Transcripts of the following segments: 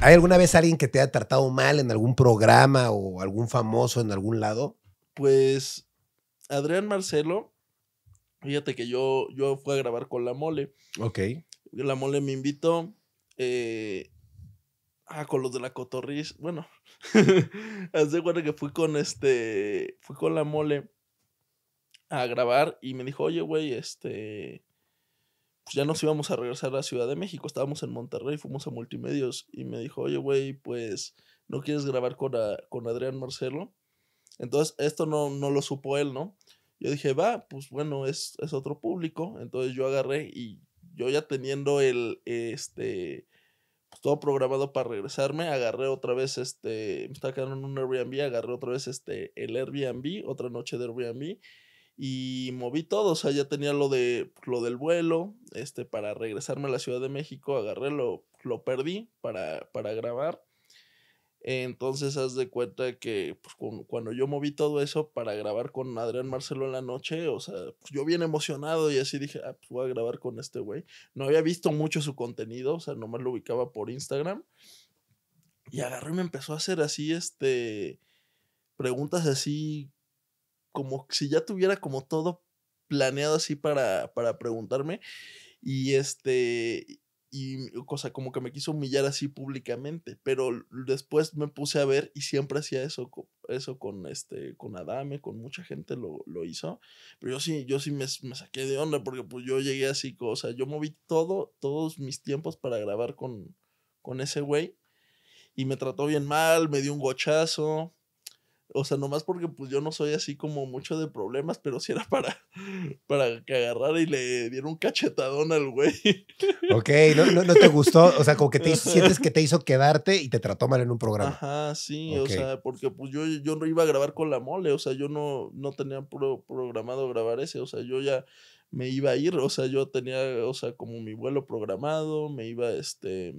¿Hay alguna vez alguien que te ha tratado mal en algún programa o algún famoso en algún lado? Pues Adrián Marcelo, fíjate que yo, yo fui a grabar con La Mole. Ok. La Mole me invitó. Eh, ah, con los de la Cotorriz. Bueno, hace cuenta que fui con este, fui con La Mole a grabar y me dijo, oye, güey, este, pues ya nos íbamos a regresar a Ciudad de México, estábamos en Monterrey, fuimos a Multimedios y me dijo, oye, güey, pues no quieres grabar con, con Adrián Marcelo. Entonces, esto no, no lo supo él, ¿no? Yo dije, va, pues bueno, es, es otro público. Entonces yo agarré y yo ya teniendo el, este, pues, todo programado para regresarme, agarré otra vez, este, me estaba quedando en un Airbnb, agarré otra vez, este, el Airbnb, otra noche de Airbnb y moví todo, o sea, ya tenía lo de pues, lo del vuelo, este para regresarme a la Ciudad de México, agarré lo lo perdí para para grabar. Entonces haz de cuenta que pues, cuando yo moví todo eso para grabar con Adrián Marcelo en la noche, o sea, pues, yo bien emocionado y así dije, ah, pues voy a grabar con este güey. No había visto mucho su contenido, o sea, nomás lo ubicaba por Instagram. Y agarré y me empezó a hacer así, este, preguntas así como si ya tuviera como todo planeado así para, para preguntarme. Y este, y cosa como que me quiso humillar así públicamente, pero después me puse a ver y siempre hacía eso, eso con este, con Adame, con mucha gente lo, lo hizo, pero yo sí, yo sí me, saqué de onda porque pues yo llegué así, o sea, yo moví todo, todos mis tiempos para grabar con, con ese güey y me trató bien mal, me dio un gochazo, o sea, nomás porque pues yo no soy así como mucho de problemas, pero si era para, para que agarrara y le diera un cachetadón al güey. Ok, no, te gustó, o sea, como que te sientes que te hizo quedarte y te trató mal en un programa. Ajá, sí, o sea, porque pues yo, yo no iba a grabar con la mole, o sea, yo no, no tenía programado grabar ese, o sea, yo ya me iba a ir, o sea, yo tenía, o sea, como mi vuelo programado, me iba, este,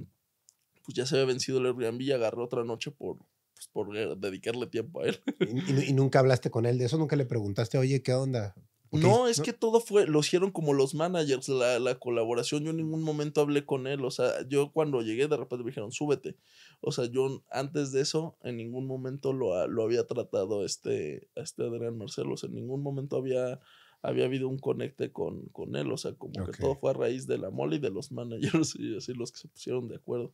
pues ya se había vencido el Airbnb, agarré otra noche por, pues, por dedicarle tiempo a él. ¿Y, nunca hablaste con él de eso? ¿Nunca le preguntaste, oye, qué onda? No, es que todo fue, lo hicieron como los managers, la, colaboración. Yo en ningún momento hablé con él. O sea, yo cuando llegué de repente me dijeron, súbete. O sea, yo antes de eso, en ningún momento lo, lo había tratado este, este Adrián Marcelo. en ningún momento había había habido un conecte con, con él. O sea, como que todo fue a raíz de la mole y de los managers y así los que se pusieron de acuerdo.